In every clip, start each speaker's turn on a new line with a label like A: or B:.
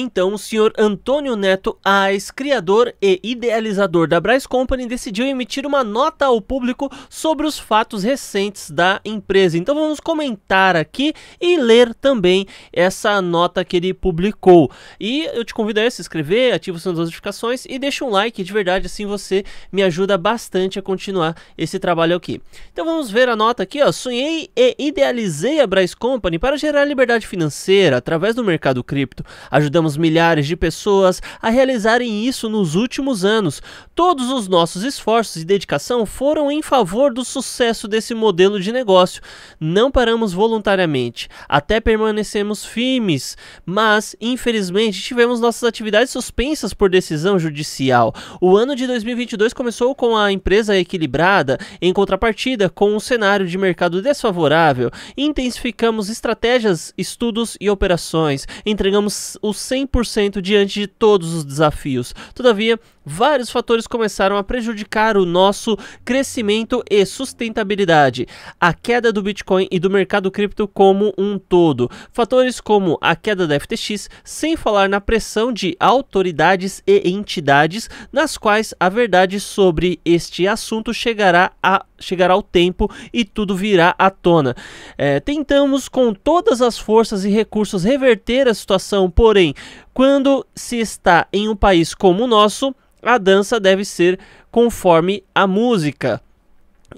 A: Então, o senhor Antônio Neto Ais, criador e idealizador da Braz Company, decidiu emitir uma nota ao público sobre os fatos recentes da empresa. Então, vamos comentar aqui e ler também essa nota que ele publicou. E eu te convido a se inscrever, ativa suas notificações e deixa um like, de verdade, assim você me ajuda bastante a continuar esse trabalho aqui. Então, vamos ver a nota aqui, ó. Sonhei e idealizei a Braz Company para gerar liberdade financeira através do mercado cripto. Ajudamos ajudamos milhares de pessoas a realizarem isso nos últimos anos. Todos os nossos esforços e dedicação foram em favor do sucesso desse modelo de negócio. Não paramos voluntariamente, até permanecemos firmes, mas infelizmente tivemos nossas atividades suspensas por decisão judicial. O ano de 2022 começou com a empresa equilibrada, em contrapartida com um cenário de mercado desfavorável. Intensificamos estratégias, estudos e operações, entregamos o 100 100% diante de todos os desafios. Todavia, vários fatores começaram a prejudicar o nosso crescimento e sustentabilidade. A queda do Bitcoin e do mercado cripto como um todo. Fatores como a queda da FTX, sem falar na pressão de autoridades e entidades, nas quais a verdade sobre este assunto chegará a chegará ao tempo e tudo virá à tona. É, tentamos com todas as forças e recursos reverter a situação, porém quando se está em um país como o nosso, a dança deve ser conforme a música.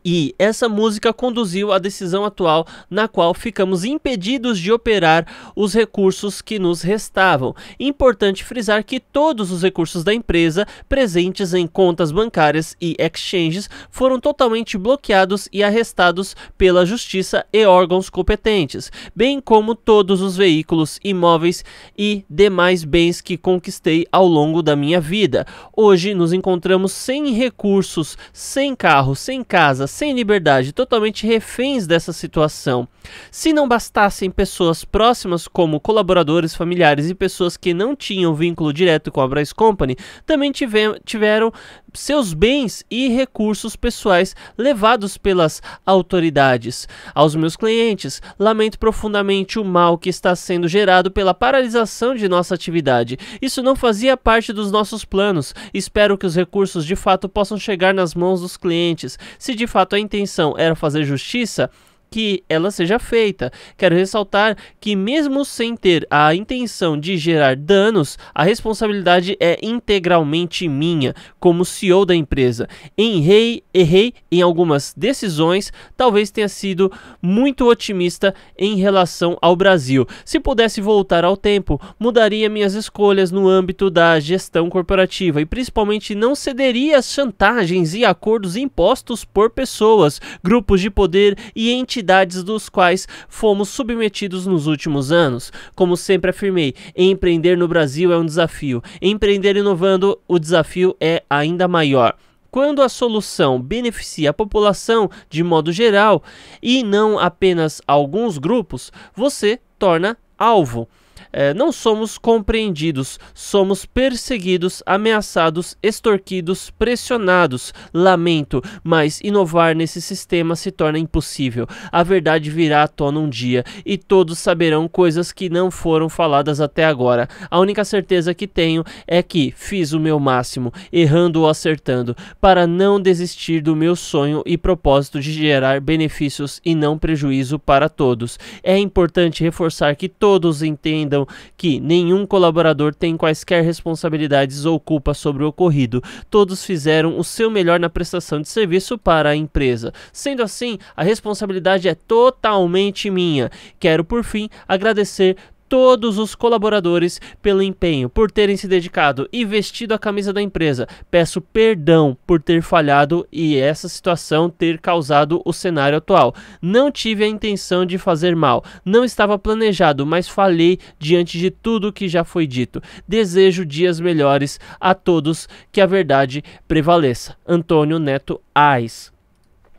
A: E essa música conduziu à decisão atual, na qual ficamos impedidos de operar os recursos que nos restavam. Importante frisar que todos os recursos da empresa, presentes em contas bancárias e exchanges, foram totalmente bloqueados e arrestados pela justiça e órgãos competentes, bem como todos os veículos, imóveis e demais bens que conquistei ao longo da minha vida. Hoje nos encontramos sem recursos, sem carro, sem casa casa, sem liberdade, totalmente reféns dessa situação. Se não bastassem pessoas próximas, como colaboradores, familiares e pessoas que não tinham vínculo direto com a Bryce Company, também tive, tiveram seus bens e recursos pessoais levados pelas autoridades. Aos meus clientes, lamento profundamente o mal que está sendo gerado pela paralisação de nossa atividade. Isso não fazia parte dos nossos planos. Espero que os recursos de fato possam chegar nas mãos dos clientes. Se de de fato a intenção era fazer justiça, que ela seja feita. Quero ressaltar que, mesmo sem ter a intenção de gerar danos, a responsabilidade é integralmente minha, como CEO da empresa. Errei, errei em algumas decisões, talvez tenha sido muito otimista em relação ao Brasil. Se pudesse voltar ao tempo, mudaria minhas escolhas no âmbito da gestão corporativa e principalmente não cederia às chantagens e acordos impostos por pessoas, grupos de poder e entidades dos quais fomos submetidos nos últimos anos. Como sempre afirmei, empreender no Brasil é um desafio. Empreender inovando, o desafio é ainda maior quando a solução beneficia a população de modo geral e não apenas alguns grupos, você torna alvo é, não somos compreendidos, somos perseguidos, ameaçados, extorquidos, pressionados. Lamento, mas inovar nesse sistema se torna impossível. A verdade virá à tona um dia e todos saberão coisas que não foram faladas até agora. A única certeza que tenho é que fiz o meu máximo, errando ou acertando, para não desistir do meu sonho e propósito de gerar benefícios e não prejuízo para todos. É importante reforçar que todos entendem entendam que nenhum colaborador tem quaisquer responsabilidades ou culpa sobre o ocorrido. Todos fizeram o seu melhor na prestação de serviço para a empresa. Sendo assim, a responsabilidade é totalmente minha. Quero, por fim, agradecer todos os colaboradores pelo empenho, por terem se dedicado e vestido a camisa da empresa. Peço perdão por ter falhado e essa situação ter causado o cenário atual. Não tive a intenção de fazer mal, não estava planejado, mas falhei diante de tudo que já foi dito. Desejo dias melhores a todos, que a verdade prevaleça. Antônio Neto Ais.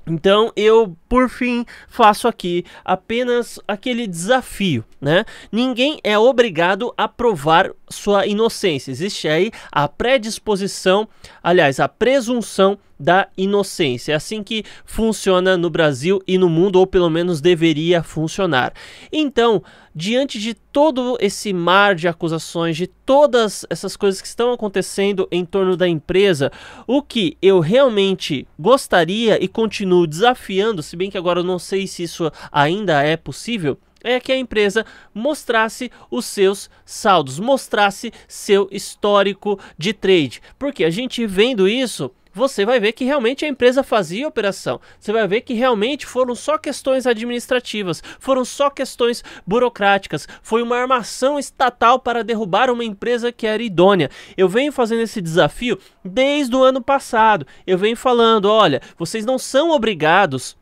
A: Então eu, por fim, faço aqui apenas aquele desafio, né? Ninguém é obrigado a provar sua inocência. Existe aí a predisposição, aliás, a presunção da inocência. É assim que funciona no Brasil e no mundo, ou pelo menos deveria funcionar. Então, diante de todo esse mar de acusações, de todas essas coisas que estão acontecendo em torno da empresa, o que eu realmente gostaria e continuo no desafiando, se bem que agora eu não sei se isso ainda é possível, é que a empresa mostrasse os seus saldos, mostrasse seu histórico de trade. Porque a gente vendo isso, você vai ver que realmente a empresa fazia operação. Você vai ver que realmente foram só questões administrativas, foram só questões burocráticas, foi uma armação estatal para derrubar uma empresa que era idônea. Eu venho fazendo esse desafio desde o ano passado. Eu venho falando, olha, vocês não são obrigados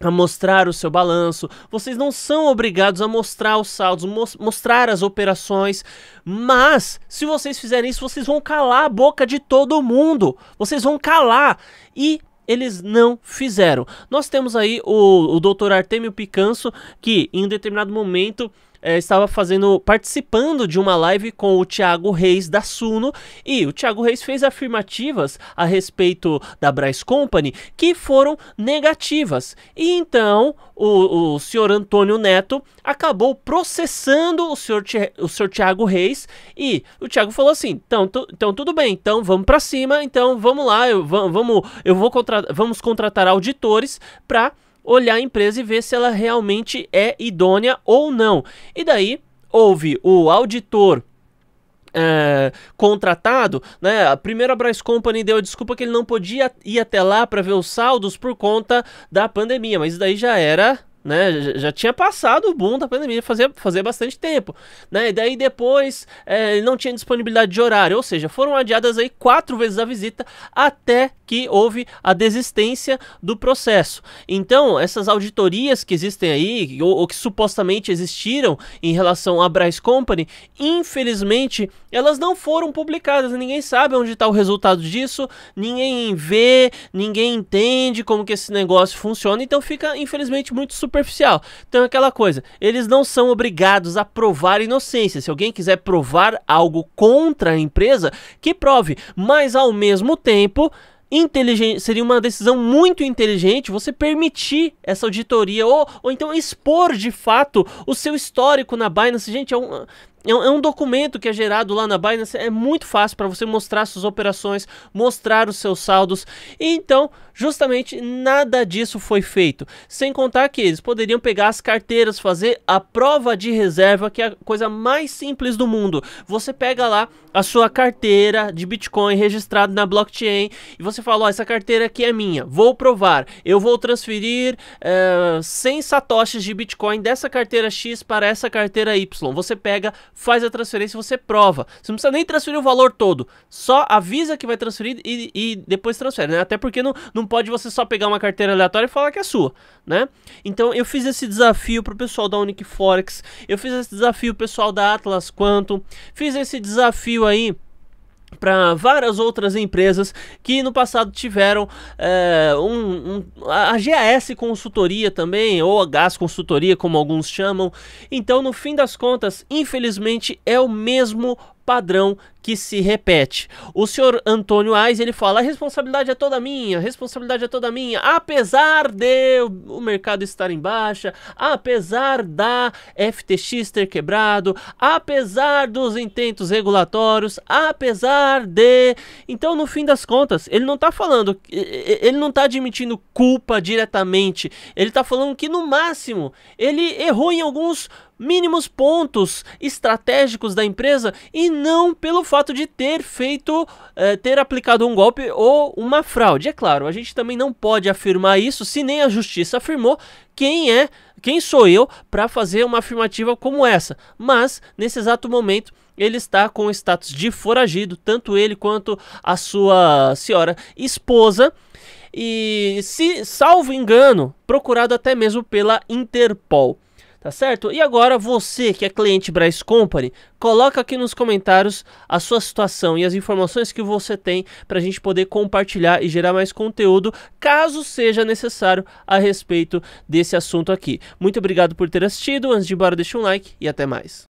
A: a mostrar o seu balanço. Vocês não são obrigados a mostrar os saldos, mostrar as operações, mas se vocês fizerem isso, vocês vão calar a boca de todo mundo. Vocês vão calar e eles não fizeram. Nós temos aí o, o doutor Artemio Picanso, que em um determinado momento é, estava fazendo, participando de uma live com o Thiago Reis da Suno e o Thiago Reis fez afirmativas a respeito da Bryce Company que foram negativas. E então o, o senhor Antônio Neto acabou processando o senhor, o senhor Thiago Reis e o Thiago falou assim: então, tu, então tudo bem, então vamos para cima, então vamos lá, eu, vamos, eu vou contra vamos contratar auditores para olhar a empresa e ver se ela realmente é idônea ou não. E daí houve o auditor é, contratado, né? A primeira Brás Company deu a desculpa que ele não podia ir até lá para ver os saldos por conta da pandemia, mas daí já era né, já tinha passado o boom da pandemia, fazia, fazia bastante tempo. Né? E daí depois é, não tinha disponibilidade de horário, ou seja, foram adiadas aí quatro vezes a visita até que houve a desistência do processo. Então, essas auditorias que existem aí, ou, ou que supostamente existiram em relação à Bryce Company, infelizmente, elas não foram publicadas. Ninguém sabe onde está o resultado disso, ninguém vê, ninguém entende como que esse negócio funciona, então fica, infelizmente, muito superficial. Então, é aquela coisa, eles não são obrigados a provar inocência. Se alguém quiser provar algo contra a empresa, que prove, mas ao mesmo tempo inteligente, seria uma decisão muito inteligente você permitir essa auditoria ou, ou então expor de fato o seu histórico na Binance. Gente, é um, é um, é um documento que é gerado lá na Binance, é muito fácil para você mostrar suas operações, mostrar os seus saldos. E então, justamente nada disso foi feito. Sem contar que eles poderiam pegar as carteiras, fazer a prova de reserva, que é a coisa mais simples do mundo. Você pega lá a sua carteira de Bitcoin registrada na blockchain e você fala: Ó, oh, essa carteira aqui é minha, vou provar, eu vou transferir é, eh, 100 satoshis de Bitcoin dessa carteira X para essa carteira Y. Você pega faz a transferência e você prova. Você não precisa nem transferir o valor todo, só avisa que vai transferir e, e depois transfere, né? Até porque não, não pode você só pegar uma carteira aleatória e falar que é sua, né? Então eu fiz esse desafio pro pessoal da Unique Forex, eu fiz esse desafio pro pessoal da Atlas Quantum, fiz esse desafio aí para várias outras empresas que no passado tiveram é, um, um, a GAS Consultoria também, ou a GAS Consultoria, como alguns chamam. Então, no fim das contas, infelizmente, é o mesmo padrão que se repete. O senhor Antônio Ais, ele fala: "A responsabilidade é toda minha, a responsabilidade é toda minha, apesar de o mercado estar em baixa, apesar da FTX ter quebrado, apesar dos intentos regulatórios, apesar de". Então, no fim das contas, ele não está falando, ele não está admitindo culpa diretamente. Ele está falando que no máximo ele errou em alguns mínimos pontos estratégicos da empresa e não pelo fato de ter feito, eh, ter aplicado um golpe ou uma fraude. É claro, a gente também não pode afirmar isso, se nem a justiça afirmou quem é, quem sou eu para fazer uma afirmativa como essa. Mas, nesse exato momento, ele está com status de foragido, tanto ele quanto a sua senhora esposa. E, se salvo engano, procurado até mesmo pela Interpol tá certo? E agora você que é cliente Bryce Company, coloca aqui nos comentários a sua situação e as informações que você tem para a gente poder compartilhar e gerar mais conteúdo, caso seja necessário a respeito desse assunto aqui. Muito obrigado por ter assistido, antes de ir embora deixa um like e até mais.